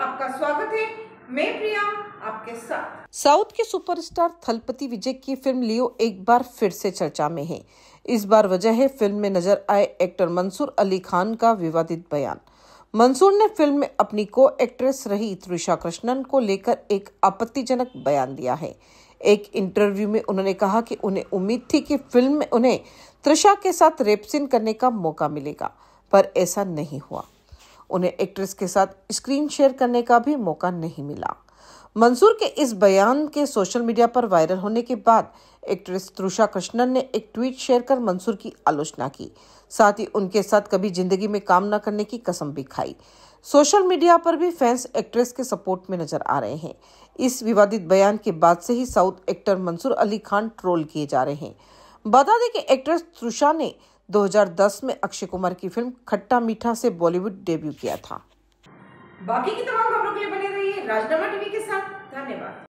आपका स्वागत है मैं प्रिया आपके साथ साउथ के सुपरस्टार थलपति विजय की फिल्म लियो एक बार फिर से चर्चा में है इस बार वजह है फिल्म में नजर आए एक्टर मंसूर अली खान का विवादित बयान मंसूर ने फिल्म में अपनी को एक्ट्रेस रही त्रिषा कृष्णन को लेकर एक आपत्तिजनक बयान दिया है एक इंटरव्यू में उन्होंने कहा कि उन्हें उम्मीद थी कि फिल्म में उन्हें त्रिषा के साथ रेपसिन करने का मौका मिलेगा पर ऐसा नहीं हुआ उन्हें एक्ट्रेस के साथ स्क्रीन शेयर करने का भी मौका नहीं मिला मंसूर के इस बयान के सोशल मीडिया पर वायरल होने के बाद एक्ट्रेस त्रुषा कृष्णन ने एक ट्वीट शेयर कर मंसूर की आलोचना की साथ ही उनके साथ कभी जिंदगी में काम न करने की कसम भी खाई सोशल मीडिया पर भी फैंस एक्ट्रेस के सपोर्ट में नजर आ रहे हैं इस विवादित बयान के बाद से ही south actor Mansoor Ali Khan troll किए जा रहे हैं बता दें कि एक्ट्रेस त्रुषा ने 2010 में अक्षय कुमार की फिल्म खट्टा मीठा से बॉलीवुड डेब्यू किया था बाकी की तमाम खबरों के लिए बने रहिए राजनामा टीवी के साथ धन्यवाद